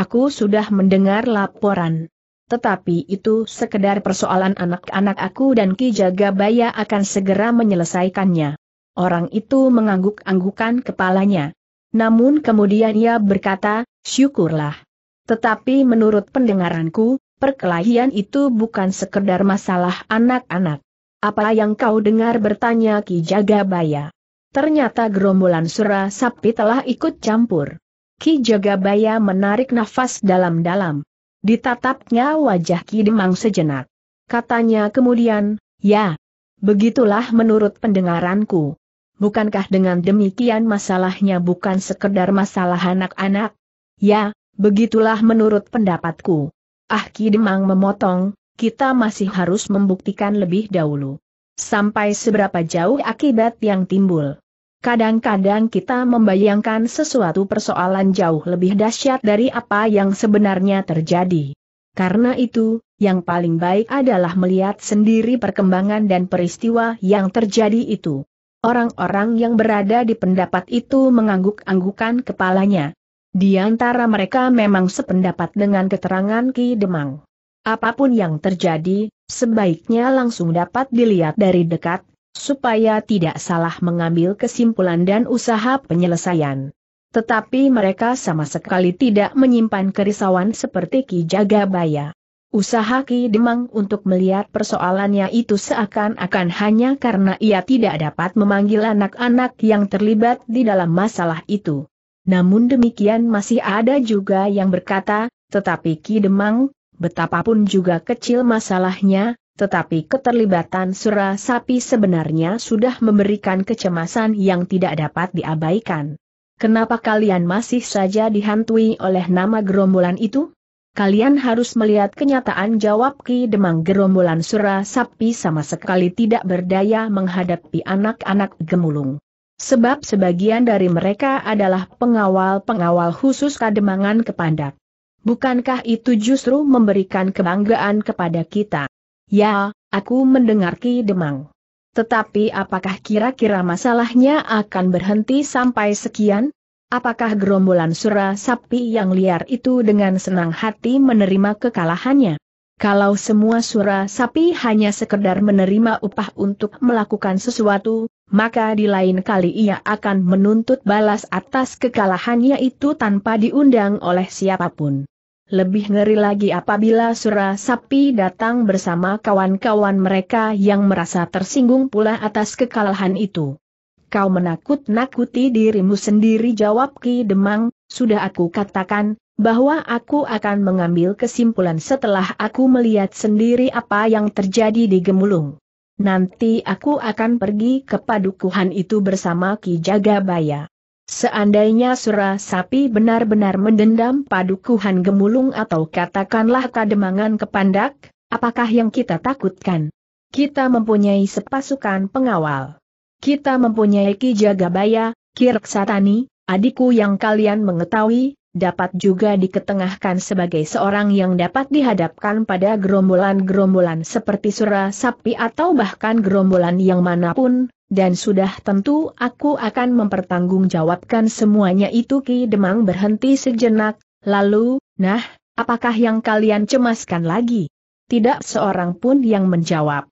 S1: Aku sudah mendengar laporan. Tetapi itu sekedar persoalan anak-anak aku dan Ki Jagabaya akan segera menyelesaikannya. Orang itu mengangguk-anggukan kepalanya. Namun kemudian ia berkata, syukurlah. Tetapi menurut pendengaranku, perkelahian itu bukan sekedar masalah anak-anak. Apa yang kau dengar bertanya Ki Jagabaya. Ternyata gerombolan Sura Sapi telah ikut campur. Ki Jagabaya menarik nafas dalam-dalam. Ditatapnya wajah Ki Demang sejenak. Katanya kemudian, ya, begitulah menurut pendengaranku bukankah dengan demikian masalahnya bukan sekedar masalah anak-anak? Ya, begitulah menurut pendapatku. Ah Ki Demang memotong, kita masih harus membuktikan lebih dahulu. Sampai seberapa jauh akibat yang timbul. Kadang-kadang kita membayangkan sesuatu persoalan jauh lebih dahsyat dari apa yang sebenarnya terjadi. Karena itu, yang paling baik adalah melihat sendiri perkembangan dan peristiwa yang terjadi itu. Orang-orang yang berada di pendapat itu mengangguk-anggukan kepalanya. Di antara mereka memang sependapat dengan keterangan Ki Demang. Apapun yang terjadi, sebaiknya langsung dapat dilihat dari dekat, supaya tidak salah mengambil kesimpulan dan usaha penyelesaian. Tetapi mereka sama sekali tidak menyimpan kerisauan seperti Ki Jagabaya. Usaha Ki Demang untuk melihat persoalannya itu seakan-akan hanya karena ia tidak dapat memanggil anak-anak yang terlibat di dalam masalah itu. Namun demikian masih ada juga yang berkata, tetapi Ki Demang, betapapun juga kecil masalahnya, tetapi keterlibatan Sura Sapi sebenarnya sudah memberikan kecemasan yang tidak dapat diabaikan. Kenapa kalian masih saja dihantui oleh nama gerombolan itu? Kalian harus melihat kenyataan jawab Ki Demang gerombolan sura sapi sama sekali tidak berdaya menghadapi anak-anak gemulung. Sebab sebagian dari mereka adalah pengawal-pengawal khusus kademangan kepandak. Bukankah itu justru memberikan kebanggaan kepada kita? Ya, aku mendengar Ki Demang. Tetapi apakah kira-kira masalahnya akan berhenti sampai sekian? Apakah gerombolan sura sapi yang liar itu dengan senang hati menerima kekalahannya? Kalau semua sura sapi hanya sekedar menerima upah untuk melakukan sesuatu, maka di lain kali ia akan menuntut balas atas kekalahannya itu tanpa diundang oleh siapapun. Lebih ngeri lagi apabila sura sapi datang bersama kawan-kawan mereka yang merasa tersinggung pula atas kekalahan itu kau menakut-nakuti dirimu sendiri jawab Ki Demang, sudah aku katakan, bahwa aku akan mengambil kesimpulan setelah aku melihat sendiri apa yang terjadi di Gemulung. Nanti aku akan pergi ke padukuhan itu bersama Ki Jagabaya. Seandainya Sura Sapi benar-benar mendendam padukuhan Gemulung atau katakanlah kademangan kepandak, apakah yang kita takutkan? Kita mempunyai sepasukan pengawal. Kita mempunyai Ki Jagabaya, Ki Reksatani, adikku yang kalian mengetahui, dapat juga diketengahkan sebagai seorang yang dapat dihadapkan pada gerombolan-gerombolan seperti sura sapi atau bahkan gerombolan yang manapun, dan sudah tentu aku akan mempertanggungjawabkan semuanya itu Ki Demang berhenti sejenak, lalu, nah, apakah yang kalian cemaskan lagi? Tidak seorang pun yang menjawab.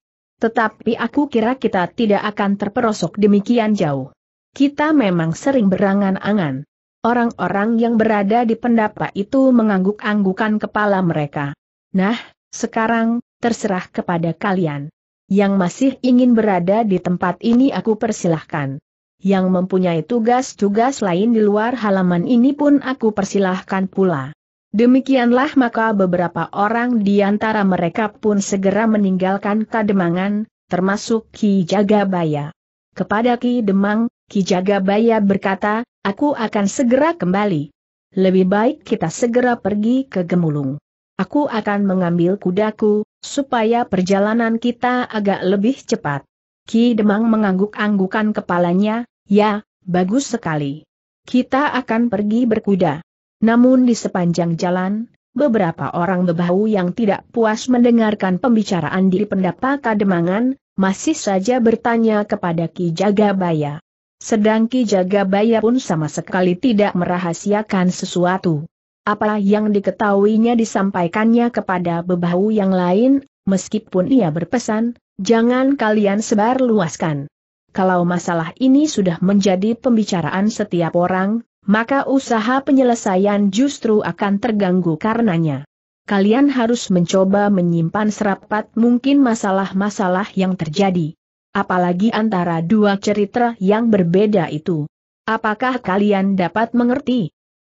S1: Tetapi aku kira kita tidak akan terperosok demikian jauh. Kita memang sering berangan-angan. Orang-orang yang berada di pendapa itu mengangguk-anggukan kepala mereka. Nah, sekarang, terserah kepada kalian. Yang masih ingin berada di tempat ini aku persilahkan. Yang mempunyai tugas-tugas lain di luar halaman ini pun aku persilahkan pula. Demikianlah maka beberapa orang di antara mereka pun segera meninggalkan Kademangan, termasuk Ki Jagabaya. Kepada Ki Demang, Ki Jagabaya berkata, aku akan segera kembali. Lebih baik kita segera pergi ke Gemulung. Aku akan mengambil kudaku, supaya perjalanan kita agak lebih cepat. Ki Demang mengangguk-anggukan kepalanya, ya, bagus sekali. Kita akan pergi berkuda. Namun di sepanjang jalan, beberapa orang bebahu yang tidak puas mendengarkan pembicaraan di pendapa Kademangan, masih saja bertanya kepada Ki Jagabaya. Sedang Ki Jagabaya pun sama sekali tidak merahasiakan sesuatu. Apa yang diketahuinya disampaikannya kepada bebahu yang lain, meskipun ia berpesan, jangan kalian sebar luaskan. Kalau masalah ini sudah menjadi pembicaraan setiap orang, maka usaha penyelesaian justru akan terganggu karenanya. Kalian harus mencoba menyimpan serapat mungkin masalah-masalah yang terjadi. Apalagi antara dua cerita yang berbeda itu. Apakah kalian dapat mengerti?